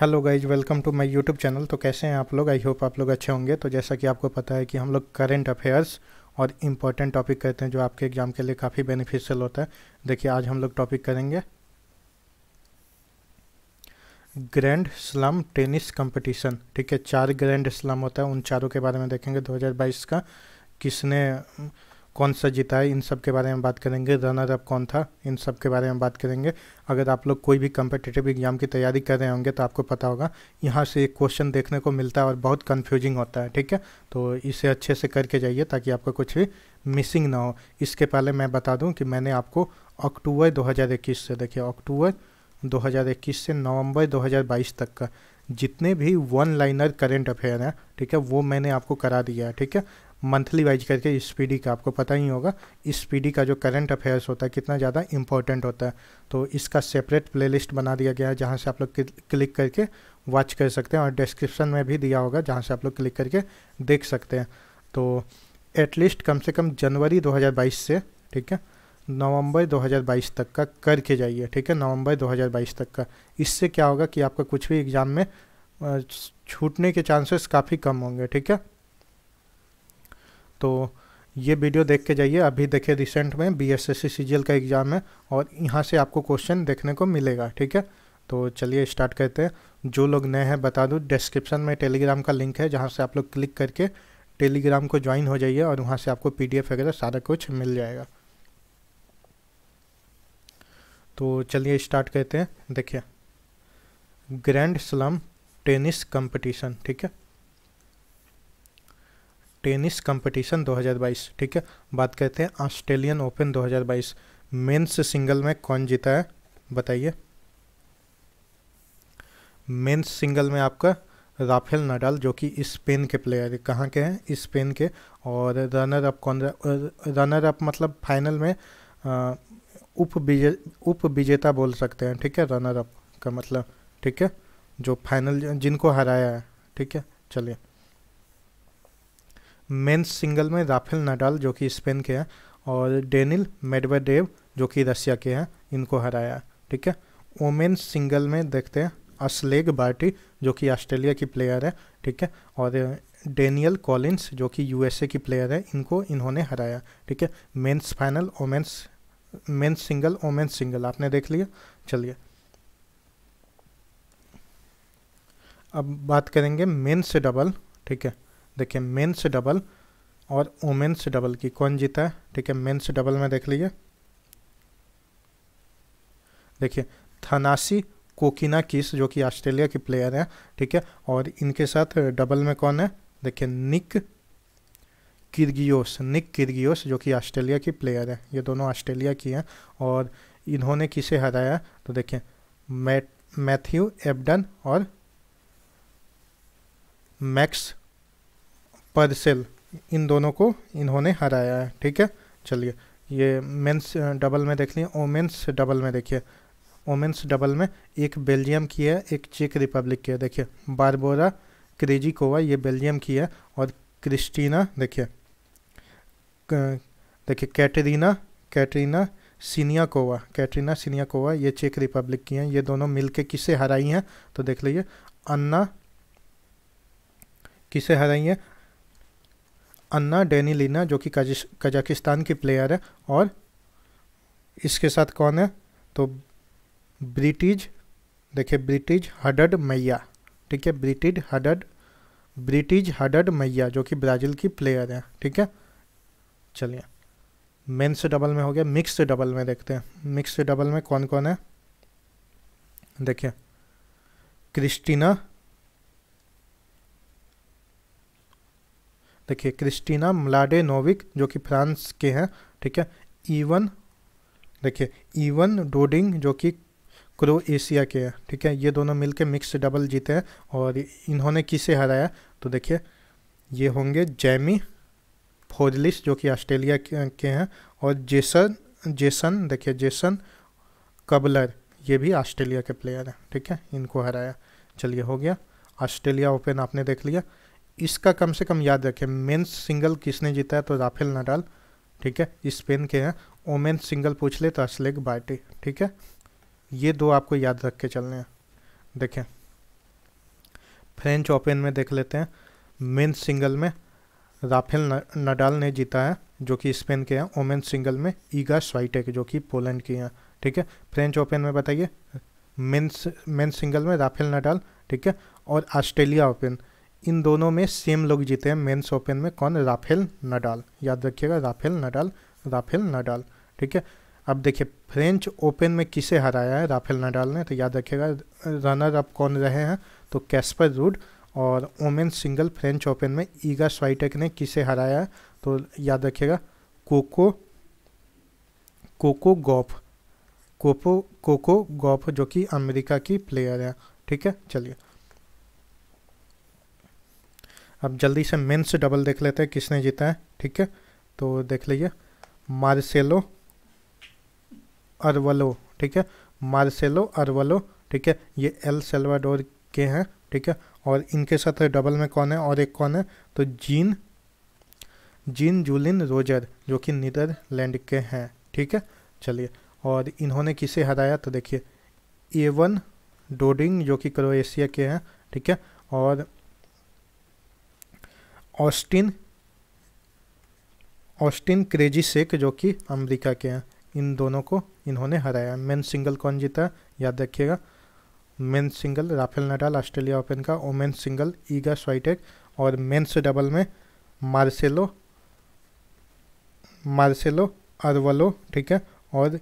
hello guys welcome to my YouTube channel तो कैसे हैं आप लोग आई होप आप लोग अच्छे होंगे तो जैसा कि आपको पता है कि हम लोग करेंट अफेयर्स और इम्पॉर्टेंट टॉपिक करते हैं जो आपके एग्ज़ाम के लिए काफ़ी बेनिफिशियल होता है देखिए आज हम लोग टॉपिक करेंगे ग्रैंड स्लम टेनिस कंपटीशन ठीक है चार ग्रैंड स्लम होता है उन चारों के बारे में देखेंगे दो का किसने कौन सा जीता है इन सब के बारे में बात करेंगे रनर अप कौन था इन सब के बारे में बात करेंगे अगर आप लोग कोई भी कम्पिटेटिव एग्जाम की तैयारी कर रहे होंगे तो आपको पता होगा यहाँ से एक क्वेश्चन देखने को मिलता है और बहुत कन्फ्यूजिंग होता है ठीक है तो इसे अच्छे से करके जाइए ताकि आपको कुछ भी मिसिंग ना हो इसके पहले मैं बता दूँ कि मैंने आपको अक्टूबर दो से देखिए अक्टूबर दो से नवम्बर दो तक का जितने भी वन लाइनर करेंट अफेयर हैं ठीक है वो मैंने आपको करा दिया है ठीक है मंथली वाइज करके इस का आपको पता ही होगा इस पी का जो करंट अफेयर्स होता है कितना ज़्यादा इंपॉर्टेंट होता है तो इसका सेपरेट प्लेलिस्ट बना दिया गया है जहाँ से आप लोग क्लिक करके वॉच कर सकते हैं और डिस्क्रिप्शन में भी दिया होगा जहाँ से आप लोग क्लिक करके देख सकते हैं तो एटलीस्ट कम से कम जनवरी 2022 से ठीक है नवंबर 2022 तक का करके जाइए ठीक है नवंबर 2022 तक का इससे क्या होगा कि आपका कुछ भी एग्ज़ाम में छूटने के चांसेस काफ़ी कम होंगे ठीक है तो ये वीडियो देख के जाइए अभी देखिए रिसेंट में बी एस एस सी का एग्ज़ाम है और यहाँ से आपको क्वेश्चन देखने को मिलेगा ठीक है तो चलिए स्टार्ट करते हैं जो लोग नए हैं बता दूँ डिस्क्रिप्शन में टेलीग्राम का लिंक है जहाँ से आप लोग क्लिक करके टेलीग्राम को ज्वाइन हो जाइए और वहाँ से आपको पी वगैरह सारा कुछ मिल जाएगा तो चलिए स्टार्ट करते हैं देखिए ग्रैंड स्लम टेनिस कंपटीशन ठीक है टेनिस कंपटीशन 2022 ठीक है बात करते हैं ऑस्ट्रेलियन ओपन 2022 मेंस सिंगल में कौन जीता है बताइए मेंस सिंगल में आपका राफेल नडाल जो कि स्पेन के प्लेयर है कहाँ के हैं स्पेन के और रनर अप कौन रनर अप मतलब फाइनल में उप विजे उप विजेता बोल सकते हैं ठीक है रनर अप का मतलब ठीक है जो फाइनल जिनको हराया है ठीक है चलिए मेन्स सिंगल में राफेल नडाल जो कि स्पेन के हैं और डेनिल मेडवेडेव जो कि रशिया के हैं इनको हराया ठीक है वोमेन्स सिंगल में देखते हैं असलेग बार्टी जो कि ऑस्ट्रेलिया की प्लेयर है ठीक है और डेनियल कॉलिन्स जो कि यूएसए की प्लेयर है इनको इन्होंने हराया ठीक है men's final women's men's single women's single आपने देख लिया चलिए अब बात करेंगे मेन्स डबल ठीक है देखिए मेन्स डबल और वोमेन्स डबल की कौन जीता है ठीक है मेंस डबल में देख लीजिए देखिए थनासी कोकिना किस जो कि ऑस्ट्रेलिया की प्लेयर हैं ठीक है और इनके साथ डबल में कौन है देखिए निक किर्गियोस निक किर्गियोस जो कि ऑस्ट्रेलिया की प्लेयर है ये दोनों ऑस्ट्रेलिया की हैं और इन्होंने किसे हराया तो देखिए मैथ्यू एबडन और मैक्स परसिल इन दोनों को इन्होंने हराया है ठीक है चलिए ये मेंस डबल में देख लिए ओमेंस डबल में देखिए ओमेंस डबल में एक बेल्जियम की है एक चेक रिपब्लिक की है देखिए बारबोरा क्रेजिकोवा ये बेल्जियम की है और क्रिस्टीना देखिए देखिए कैटरीना कैटरीना सीनियाकोवा कैटरीना सीनियाकोवा ये चेक रिपब्लिक की हैं ये दोनों मिलके किसे हराई हैं तो देख लीजिए अन्ना किसे हराई हैं अन्ना डेनिलिना जो कि कजाकिस्तान की प्लेयर है और इसके साथ कौन है तो ब्रिटिज देखिए ब्रिटिज हडड मैया ठीक है ब्रिटिज हडड ब्रिटिज हडड मैया जो कि ब्राज़ील की प्लेयर है ठीक है चलिए मेन्स डबल में हो गया मिक्स डबल में देखते हैं मिक्स डबल में कौन कौन है देखिए क्रिस्टीना देखिए क्रिस्टीना नोविक जो कि फ्रांस के हैं ठीक है इवन देखिए इवन डोडिंग जो कि क्रो एशिया के हैं ठीक है ये दोनों मिलके मिक्स डबल जीते हैं और इन्होंने किसे हराया तो देखिए ये होंगे जैमी फोरलिस जो कि ऑस्ट्रेलिया के हैं और जेसन जेसन देखिए जेसन कबलर ये भी ऑस्ट्रेलिया के प्लेयर हैं ठीक है इनको हराया चलिए हो गया ऑस्ट्रेलिया ओपन आपने देख लिया इसका कम से कम याद रखें मेन्स सिंगल किसने जीता है तो राफेल नडाल ठीक है स्पेन के हैं ओमेन्स सिंगल पूछ ले तो असलेग बाटी ठीक है ये दो आपको याद रख के चलने हैं देखें फ्रेंच ओपन में देख लेते हैं मेन्स सिंगल में राफेल नडाल ने जीता है जो कि स्पेन के हैं ओमेन सिंगल में ईगा स्वाइटेक जो कि पोलैंड की हैं ठीक है फ्रेंच ओपन में बताइए मेन्स मेन सिंगल में राफेल नडाल ठीक है और ऑस्ट्रेलिया ओपन इन दोनों में सेम लोग जीते हैं मेन्स ओपन में कौन राफेल नडाल याद रखिएगा राफेल नडाल राफेल नडाल ठीक है अब देखिए फ्रेंच ओपन में किसे हराया है राफेल नडाल ने तो याद रखिएगा रनर अप कौन रहे हैं तो कैस्पर रूड और ओमेन सिंगल फ्रेंच ओपन में ईगा स्वाइटेक ने किसे हराया है तो याद रखिएगा कोको कोको गॉफ कोपो कोको गॉफ जो कि अमेरिका की प्लेयर है ठीक है चलिए अब जल्दी से मेन से डबल देख लेते हैं किसने जीता है ठीक है तो देख लीजिए मार्सेलो अरवलो ठीक है मार्सेलो अरवलो ठीक है ये एल सेल्वाडोर के हैं ठीक है और इनके साथ डबल में कौन है और एक कौन है तो जीन जीन जूलिन रोजर जो कि नीदरलैंड के हैं ठीक है चलिए और इन्होंने किसे हराया तो देखिए एवन डोडिंग जो कि क्रोएशिया के हैं ठीक है और ऑस्टिन ऑस्टिन क्रेजी सेक जो कि अमेरिका के हैं इन दोनों को इन्होंने हराया मेन सिंगल कौन जीता याद रखिएगा men single Rafael Nadal Australia Open का ओमेन सिंगल ईगा स्वाइटेक और मेन्स डबल में मार्सेलो मार्सेलो अरवलो ठीक है और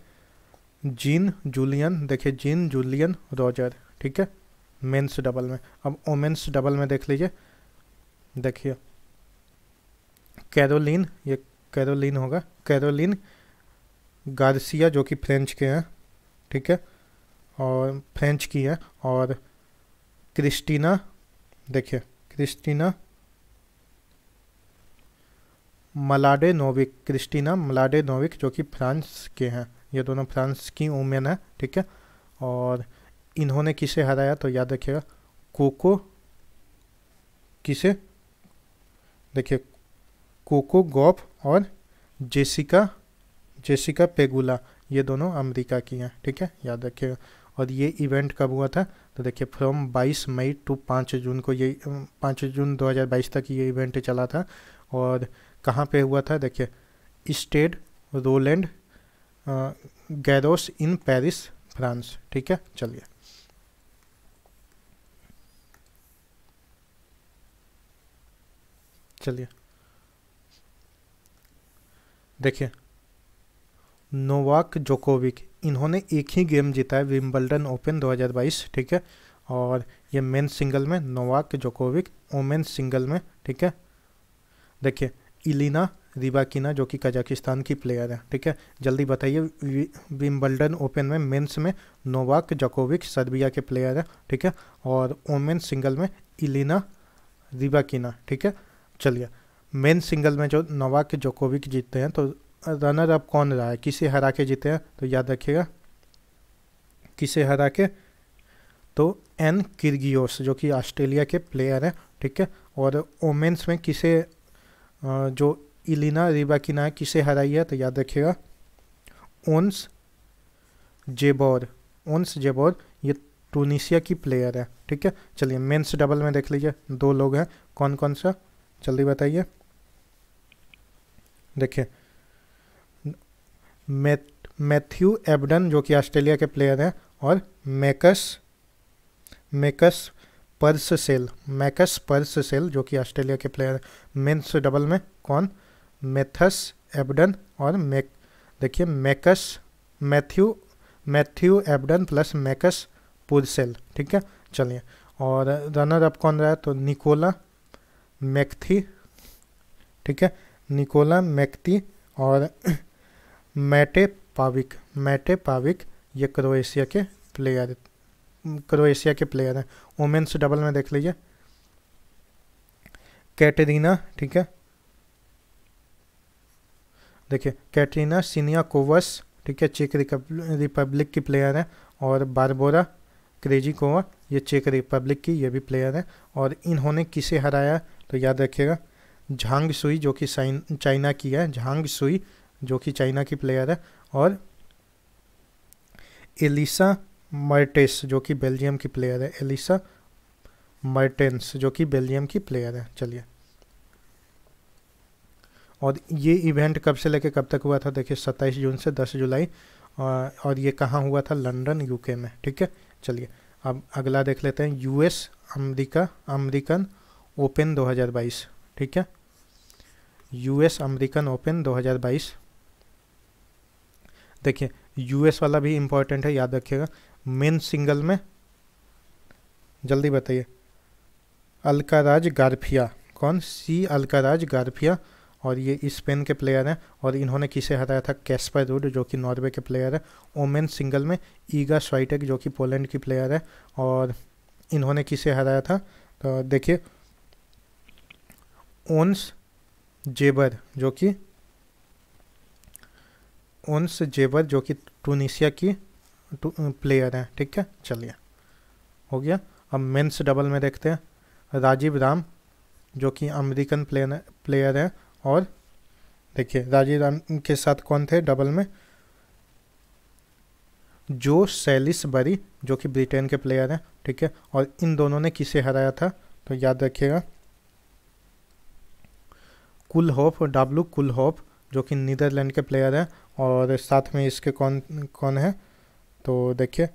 जीन जूलियन देखिए जीन जूलियन रॉजर ठीक है मेन्स डबल में अब ओमेन्स डबल में देख लीजिए देखिए कैरोलिन ये कैरोलिन होगा कैरोलिन गार्सिया जो कि फ्रेंच के हैं ठीक है और फ्रेंच की है और क्रिस्टीना देखिए Kristina Mladenovic Kristina Mladenovic जो कि फ्रांस के हैं ये दोनों फ्रांस की वुमेन है ठीक है और इन्होंने किसे हराया तो याद रखिएगा कोको किसे देखिए कोको गॉफ और जेसिका जेसिका पेगुला ये दोनों अमेरिका की हैं ठीक है याद रखिएगा और ये इवेंट कब हुआ था तो देखिए फ्रॉम 22 मई टू 5 जून को ये 5 जून 2022 तक ये इवेंट चला था और कहाँ पे हुआ था देखिए Stade Roland Garros in Paris France ठीक है चलिए चलिए देखिए नोवाक जोकोविक इन्होंने एक ही गेम जीता है विम्बल्डन ओपन 2022 ठीक है और ये मेन सिंगल में नोवाक जोकोविक ओमेन सिंगल में ठीक है देखिए इलिना रिबाकिना जो कि कजाकिस्तान की प्लेयर है ठीक है जल्दी बताइए विम्बल्डन ओपन में मेंस में नोवाक जोकोविक सर्बिया के प्लेयर है ठीक है और ओमेन सिंगल में इलिना रिबाकिना ठीक है चलिए मेन सिंगल में जो नोवाक जोकोविक जीतते हैं तो रनर अप कौन रहा है किसे हरा के जीते हैं तो याद रखिएगा किसे हरा के तो एन किर्गियोस जो कि ऑस्ट्रेलिया के प्लेयर हैं ठीक है और ओमेंस में किसे जो इलिना रिबाकिना किसे हराई है तो याद रखिएगा ओन्स जेबोर ओन्स जेबोर ये टूनिशिया की प्लेयर है ठीक है चलिए मेंस डबल में देख लीजिए दो लोग हैं कौन कौन सा जल्दी बताइए देखिए मैथ्यू एबडन जो कि ऑस्ट्रेलिया के प्लेयर हैं और Max Max Purcell Max Purcell जो कि ऑस्ट्रेलिया के प्लेयर मेंस डबल में कौन मेथस एबडन और मेक देखिए Max Matthew Matthew Ebden plus Max Purcell ठीक है चलिए और रनर अप कौन रहा है तो निकोला मैकथी ठीक है निकोला मैक्ती और मैटे पाविक मैटे पाविक ये क्रोएशिया के प्लेयर क्रोएशिया के प्लेयर हैं वोमेंस डबल में देख लीजिए कैटरीना ठीक है देखिए कैटरीना सीनिया कोवस ठीक है चेक रिपब्लिक की प्लेयर हैं और बारबोरा क्रेजी कोवा ये चेक रिपब्लिक की ये भी प्लेयर हैं और इन्होंने किसे हराया तो याद रखिएगा झांग सुई जो कि चाइना की है झांग सुई जो कि चाइना की प्लेयर है और एलिसा मर्टेस जो कि बेल्जियम की प्लेयर है एलिसा मर्टेंस जो कि बेल्जियम की प्लेयर है चलिए और ये इवेंट कब से लेके कब तक हुआ था देखिए 27 जून से 10 जुलाई और ये कहाँ हुआ था लंदन यूके में ठीक है चलिए अब अगला देख लेते हैं यूएस अमेरिका अमेरिकन ओपन 2022 ठीक है यूएस अमेरिकन ओपन 2022 देखिए यूएस वाला भी इम्पोर्टेंट है याद रखिएगा मेन सिंगल में जल्दी बताइए अलकाराज गार्फिया कौन सी अलकाराज गार्फिया और ये स्पेन के प्लेयर हैं और इन्होंने किसे हराया था कैस्पर रूड जो कि नॉर्वे के प्लेयर है ओमेन सिंगल में ईगा स्वाइटेक जो कि पोलैंड की प्लेयर है और इन्होंने किसे हराया था तो देखिए ओन्स जेबर जो कि उन्स जेबर जो कि टूनिशिया की टू, प्लेयर हैं ठीक है चलिए हो गया अब मेंस डबल में देखते हैं राजीव राम जो कि अमेरिकन प्लेयर प्लेयर हैं और देखिए राजीव राम के साथ कौन थे डबल में जो बरी जो कि ब्रिटेन के प्लेयर हैं ठीक है और इन दोनों ने किसे हराया था तो याद रखिएगा कुल होफ डब्लू कुल होफ जो कि नीदरलैंड के प्लेयर हैं और साथ में इसके कौन कौन है तो देखिए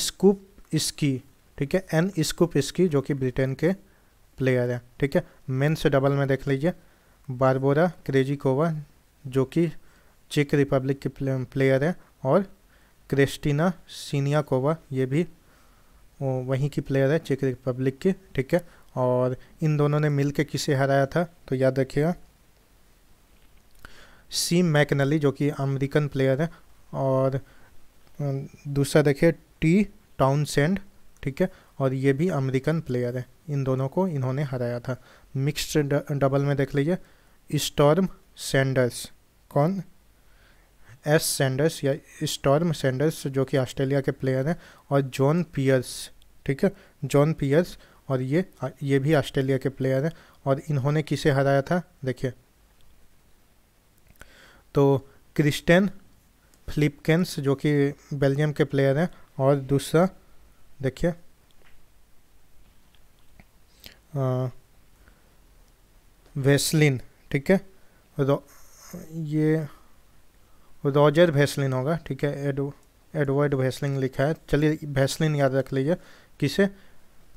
स्कूप इसकी ठीक है एन स्कूप इसकी जो कि ब्रिटेन के प्लेयर है ठीक है मेन से डबल में देख लीजिए बारबोरा क्रेजिकोवा जो कि चेक रिपब्लिक के प्लेयर है और सीनिया सीनियाकोवा ये भी वहीं की प्लेयर है चेक रिपब्लिक की ठीक है और इन दोनों ने मिल किसे हराया था तो याद रखिएगा सी मैकनली जो कि अमेरिकन प्लेयर है और दूसरा देखिए टी टाउन सेंड ठीक है और ये भी अमेरिकन प्लेयर है इन दोनों को इन्होंने हराया था मिक्स्ड डबल में देख लीजिए स्टॉर्म सेंडर्स कौन एस सेंडर्स या स्टॉर्म सेंडर्स जो कि ऑस्ट्रेलिया के प्लेयर हैं और जॉन पियर्स ठीक है जॉन पियर्स और ये ये भी ऑस्ट्रेलिया के प्लेयर हैं और इन्होंने किसे हराया था देखिए तो क्रिस्टेन फ्लिपकेंस जो कि बेल्जियम के प्लेयर हैं और दूसरा देखिए वेस्लिन ठीक है ये रॉजर वेस्लिन होगा ठीक है एडवर्ड वेस्लिन लिखा है चलिए वेस्लिन याद रख लीजिए किसे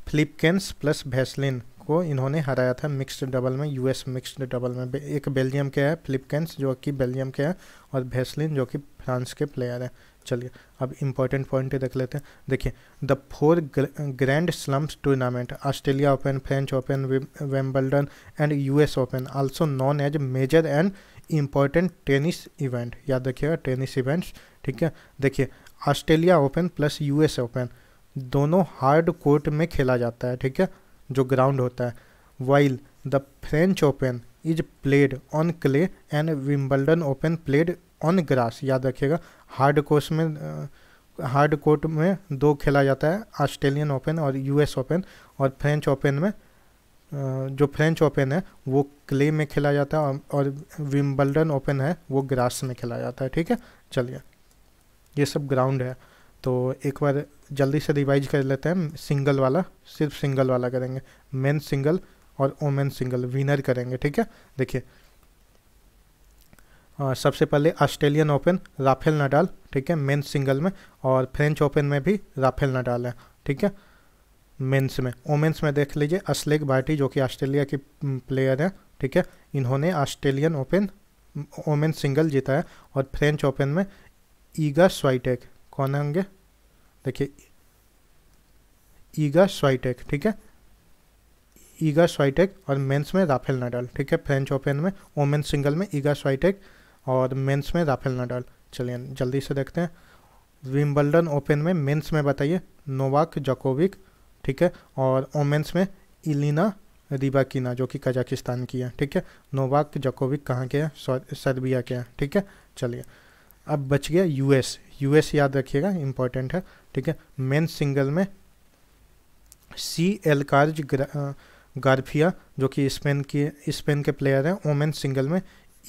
फ्लिपकेंस प्लस भैसलिन को इन्होंने हराया था मिक्स्ड डबल में यूएस मिक्स्ड डबल में एक बेल्जियम के है फ्लिपकेंस जो कि बेल्जियम के है और भैसलिन जो कि फ्रांस के प्लेयर है चलिए अब इम्पोर्टेंट पॉइंट देख लेते हैं देखिए the four grand slams tournament Australia Open French Open Wimbledon and US Open also known as major and important tennis event याद रखिएगा टेनिस इवेंट्स ठीक है देखिए Australia Open plus US Open दोनों हार्ड कोर्ट में खेला जाता है ठीक है जो ग्राउंड होता है while the French Open is played on clay and Wimbledon Open played on grass याद रखिएगा हार्ड कोर्स में हार्ड कोर्ट में दो खेला जाता है ऑस्ट्रेलियन ओपन और यूएस ओपन और फ्रेंच ओपन में जो फ्रेंच ओपन है वो क्ले में खेला जाता है और विम्बल्डन ओपन है वो ग्रास में खेला जाता है ठीक है चलिए ये सब ग्राउंड है तो एक बार जल्दी से रिवाइज कर लेते हैं सिंगल वाला सिर्फ सिंगल वाला करेंगे मेन सिंगल और ओमेन सिंगल विनर करेंगे ठीक है देखिए सबसे पहले ऑस्ट्रेलियन ओपन राफेल नडाल ठीक है मेन सिंगल में और फ्रेंच ओपन में भी राफेल नडाल है ठीक है मेंस में ओमेंस में देख लीजिए असलेग भाटी जो कि ऑस्ट्रेलिया की प्लेयर हैं ठीक है इन्होंने ऑस्ट्रेलियन ओपन ओमेन सिंगल जीता है और फ्रेंच ओपन में ईगा स्वाइटेक कौन होंगे देखिए ईगा स्वाइटेक ठीक है ईगा स्वाइटेक और मेंस में राफेल नडाल ठीक है फ्रेंच ओपन में ओमेन सिंगल में ईगा स्वाइटेक और मेंस में राफेल नडाल चलिए जल्दी से देखते हैं विम्बल्डन ओपन में मेंस में बताइए नोवाक जोकोविक ठीक है और ओमेंस में इलिना रिबाकिना जो कि कजाकिस्तान की है ठीक है नोवाक जोकोविक कहाँ के हैं सर्बिया के हैं ठीक है चलिए अब बच गया यूएस यूएस याद रखिएगा इंपॉर्टेंट है ठीक है मेन सिंगल में सी एल कार्ज गार्फिया जो कि स्पेन की स्पेन के प्लेयर हैं ओमेन सिंगल में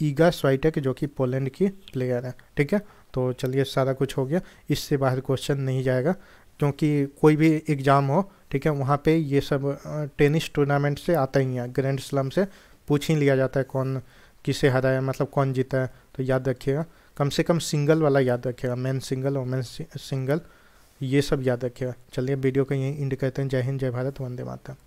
ईगा स्वाइटेक जो कि पोलैंड की प्लेयर है ठीक है तो चलिए सारा कुछ हो गया इससे बाहर क्वेश्चन नहीं जाएगा क्योंकि कोई भी एग्ज़ाम हो ठीक है वहाँ पे ये सब टेनिस टूर्नामेंट से आता ही है ग्रैंड स्लम से पूछ ही लिया जाता है कौन किसे हराया मतलब कौन जीता है तो याद रखिएगा कम से कम सिंगल वाला याद रखेगा मैन सिंगल वोमेन सिंगल ये सब याद रखेगा चलिए वीडियो को यहीं इंड करते हैं जय हिंद जय भारत वंदे माता